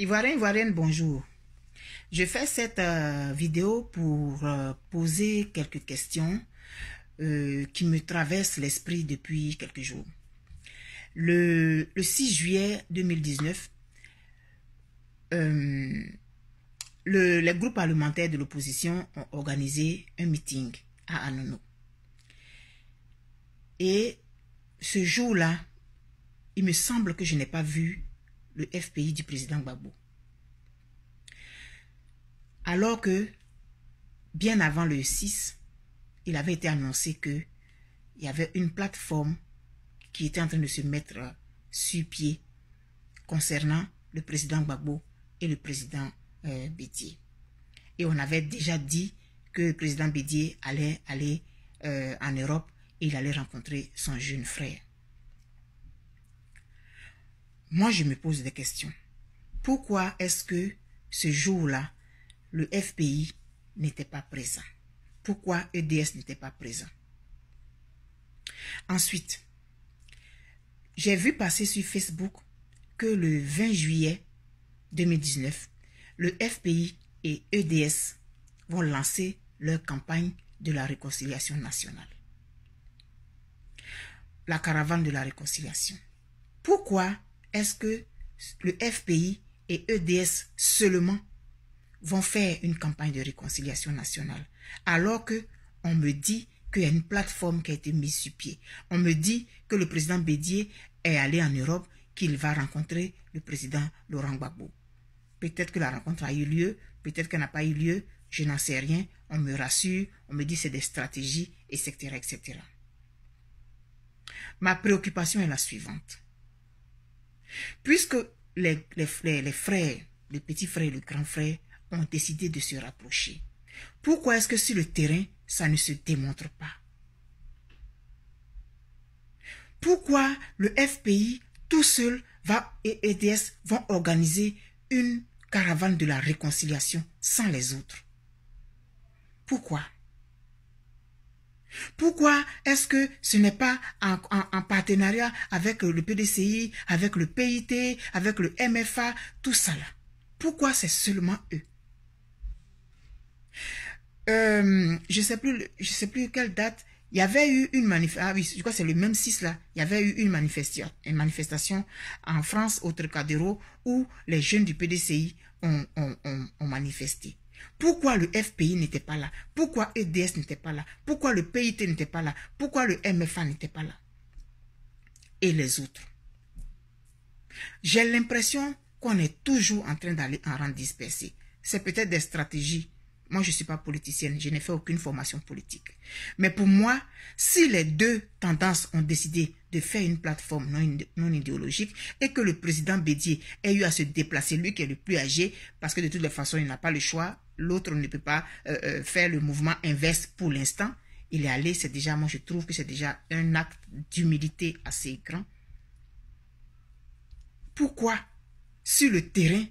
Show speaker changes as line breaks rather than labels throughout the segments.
Ivoirien, Ivoirienne, bonjour. Je fais cette euh, vidéo pour euh, poser quelques questions euh, qui me traversent l'esprit depuis quelques jours. Le, 6 juillet 2019, le, les groupes parlementaires de l'opposition ont organisé un meeting à Anono. Et ce jour-là, il me semble que je n'ai pas vu le FPI du président Gbagbo. Alors que, bien avant le 6, il avait été annoncé qu'il y avait une plateforme qui était en train de se mettre euh, sur pied concernant le président Gbagbo et le président euh, Et on avait déjà dit que le président Bédier allait aller euh, en Europe et il allait rencontrer son jeune frère. Moi, je me pose des questions. Pourquoi est-ce que ce jour-là, le FPI n'était pas présent Pourquoi EDS n'était pas présent Ensuite, j'ai vu passer sur Facebook que le 20 juillet 2019, le FPI et EDS vont lancer leur campagne de la réconciliation nationale. La caravane de la réconciliation. Pourquoi est-ce que le FPI et EDS seulement vont faire une campagne de réconciliation nationale alors que on me dit qu'il y a une plateforme qui a été mise sur pied. On me dit que le président Bédier est allé en Europe, qu'il va rencontrer le président Laurent Gbagbo. Peut-être que la rencontre a eu lieu, peut-être qu'elle n'a pas eu lieu, je n'en sais rien. On me rassure, on me dit c'est des stratégies, etc., etc. Ma préoccupation est la suivante. Puisque les, frères, les frères, le et le grand frère, ont décidé de se rapprocher. Pourquoi est-ce que sur le terrain, ça ne se démontre pas Pourquoi le FPI, tout seul, va, et EDS vont organiser une caravane de la réconciliation sans les autres Pourquoi pourquoi est-ce que ce n'est pas en, partenariat avec le PDCI, avec le PIT, avec le MFA, tout ça là Pourquoi c'est seulement eux euh, Je ne sais, plus, sais plus quelle date. Il y avait eu une manifestation, ah oui, je crois c'est le même 6 là, il y avait eu une manifestation, une manifestation en France, au Trocadéro, où les jeunes du PDCI ont manifesté. Pourquoi le FPI n'était pas là Pourquoi EDS n'était pas là Pourquoi le PIT n'était pas là Pourquoi le MFA n'était pas là Et les autres J'ai l'impression qu'on est toujours en train d'aller en rang dispersé. C'est peut-être des stratégies. Moi, je ne suis pas politicienne, je n'ai fait aucune formation politique. Mais pour moi, si les deux tendances ont décidé de faire une plateforme non, idéologique et que le président Bédier ait eu à se déplacer, lui qui est le plus âgé, parce que de toutes les façons, il n'a pas le choix, l'autre ne peut pas euh, euh, faire le mouvement inverse pour l'instant, il est allé, c'est déjà, moi je trouve que c'est déjà un acte d'humilité assez grand. Pourquoi, sur le terrain,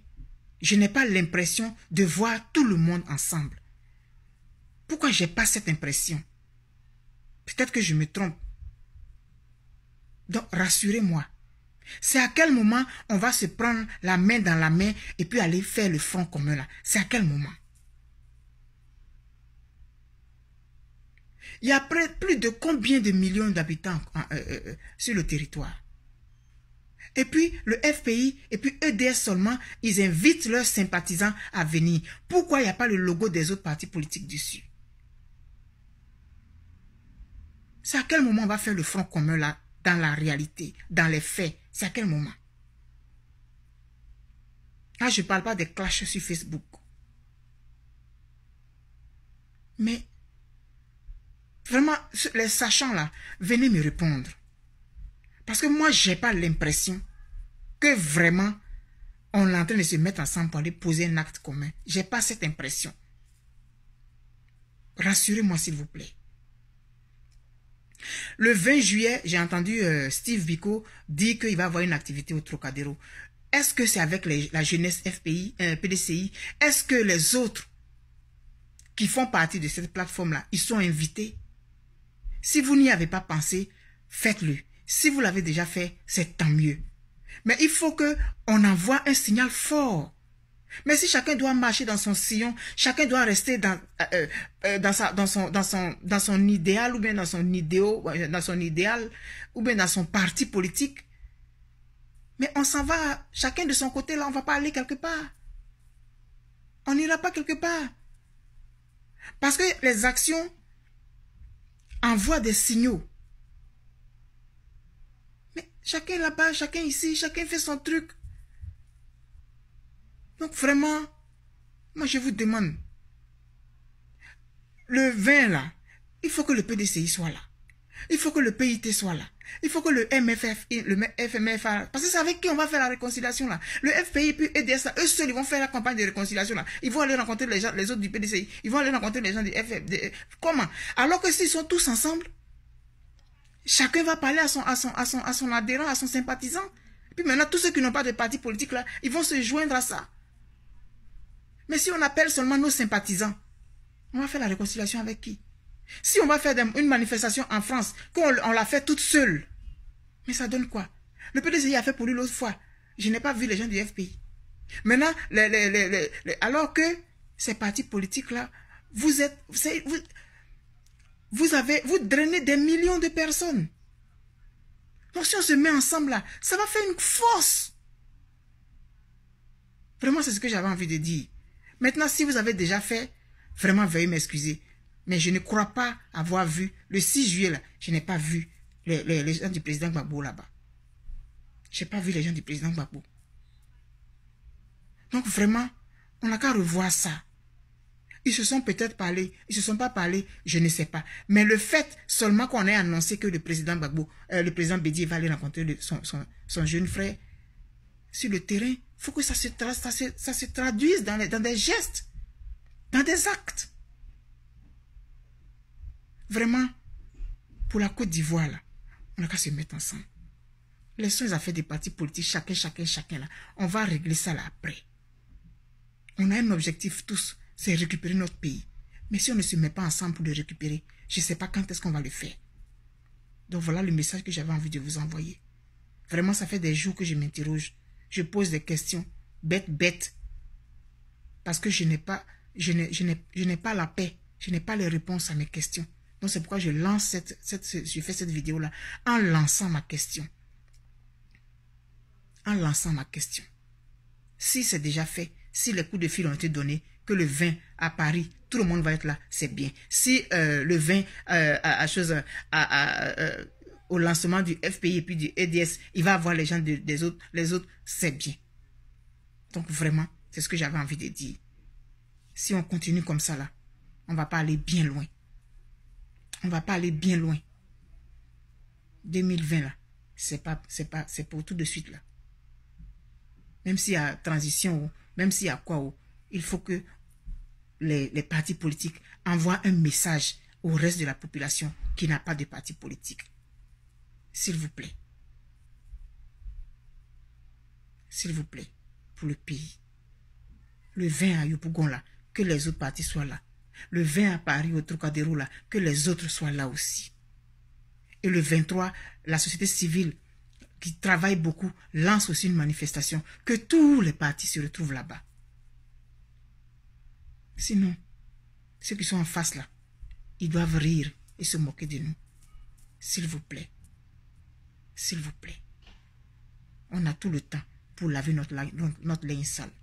je n'ai pas l'impression de voir tout le monde ensemble Pourquoi j'ai pas cette impression Peut-être que je me trompe. Donc, rassurez-moi. C'est à quel moment on va se prendre la main dans la main et puis aller faire le front commun là C'est à quel moment Il y a plus de combien de millions d'habitants euh, euh, euh, sur le territoire et puis le FPI et puis EDS seulement, ils invitent leurs sympathisants à venir. Pourquoi il n'y a pas le logo des autres partis politiques dessus C'est à quel moment on va faire le front commun là, dans la réalité, dans les faits C'est à quel moment je ne parle pas des clashs sur Facebook. Mais Vraiment, les sachants là, venez me répondre. Parce que moi, je n'ai pas l'impression que vraiment on est en train de se mettre ensemble pour aller poser un acte commun. Je n'ai pas cette impression. Rassurez-moi, s'il vous plaît. Le 20 juillet, j'ai entendu euh, Steve Biko dire qu'il va avoir une activité au Trocadéro. Est-ce que c'est avec la jeunesse FPI, euh, PDCI Est-ce que les autres qui font partie de cette plateforme-là, ils sont invités si vous n'y avez pas pensé, faites-le. Si vous l'avez déjà fait, c'est tant mieux. Mais il faut que on envoie un signal fort. Mais si chacun doit marcher dans son sillon, chacun doit rester dans, euh, euh, euh, dans, sa, dans, son, dans, son, dans son idéal ou bien dans son, idéo, dans son idéal ou bien dans son parti politique, mais on s'en va, chacun de son côté, là, on ne va pas aller quelque part. On n'ira pas quelque part. Parce que les actions envoie des signaux. Mais chacun là-bas, chacun ici, chacun fait son truc. Donc vraiment, moi je vous demande, le vin là, il faut que le PDCI soit là. Il faut que le PIT soit là. Il faut que le MFF, le FMFA, parce que c'est avec qui on va faire la réconciliation là. Le FPI puis EDSA, eux seuls, ils vont faire la campagne de réconciliation là. Ils vont aller rencontrer les gens, les autres du PDCI. Ils vont aller rencontrer les gens du De, Comment Alors que s'ils sont tous ensemble, chacun va parler à son, à son, à son, à son adhérent, à son sympathisant. puis maintenant, tous ceux qui n'ont pas de parti politique là, ils vont se joindre à ça. Mais si on appelle seulement nos sympathisants, on va faire la réconciliation avec qui si on va faire une manifestation en France, qu'on la fait toute seule, mais ça donne quoi Le PDCI a fait pour lui l'autre fois. Je n'ai pas vu les gens du FPI. Maintenant, alors que ces partis politiques-là, vous êtes... Vous, vous, avez, vous drainez des millions de personnes. Donc si on se met ensemble là, ça va faire une force. Vraiment, c'est ce que j'avais envie de dire. Maintenant, si vous avez déjà fait, vraiment, veuillez m'excuser mais je ne crois pas avoir vu, le 6 juillet, je n'ai pas vu les, gens du président Gbagbo là-bas. Je n'ai pas vu les gens du président Gbagbo. Donc vraiment, on n'a qu'à revoir ça. Ils se sont peut-être parlés. ils ne se sont pas parlé, je ne sais pas. Mais le fait seulement qu'on ait annoncé que le président Gbagbo, euh, le président Bédier va aller rencontrer son, jeune frère sur le terrain, il faut que ça se, traduise dans des gestes, dans des actes. Vraiment, pour la Côte d'Ivoire, là, on n'a qu'à se mettre ensemble. Laissons les affaires des partis politiques, chacun, chacun, chacun, là. On va régler ça là après. On a un objectif tous, c'est récupérer notre pays. Mais si on ne se met pas ensemble pour le récupérer, je ne sais pas quand est-ce qu'on va le faire. Donc voilà le message que j'avais envie de vous envoyer. Vraiment, ça fait des jours que je m'interroge. Je pose des questions bêtes, bêtes. Parce que je n'ai pas, je je n'ai pas la paix. Je n'ai pas les réponses à mes questions. Donc c'est pourquoi je lance cette, fais cette vidéo-là en lançant ma question. En lançant ma question. Si c'est déjà fait, si les coups de fil ont été donnés, que le vin à Paris, tout le monde va être là, c'est bien. Si euh, le vin euh, à, euh, au lancement du FPI et puis du EDS, il va avoir les gens des autres, les autres, c'est bien. Donc vraiment, c'est ce que j'avais envie de dire. Si on continue comme ça là, on va pas aller bien loin on va pas aller bien loin. 2020, là, c'est pas, c'est pas, c'est pour tout de suite, là. Même s'il y a transition, même s'il y a quoi, il faut que les, les partis politiques envoient un message au reste de la population qui n'a pas de parti politique. S'il vous plaît. S'il vous plaît, pour le pays. Le vin à Yopougon, là, que les autres partis soient là le 20 à Paris au Trocadéro que les autres soient là aussi. Et le 23, la société civile qui travaille beaucoup lance aussi une manifestation, que tous les partis se retrouvent là-bas. Sinon, ceux qui sont en face là, ils doivent rire et se moquer de nous. S'il vous plaît. S'il vous plaît. On a tout le temps pour laver notre, notre sale.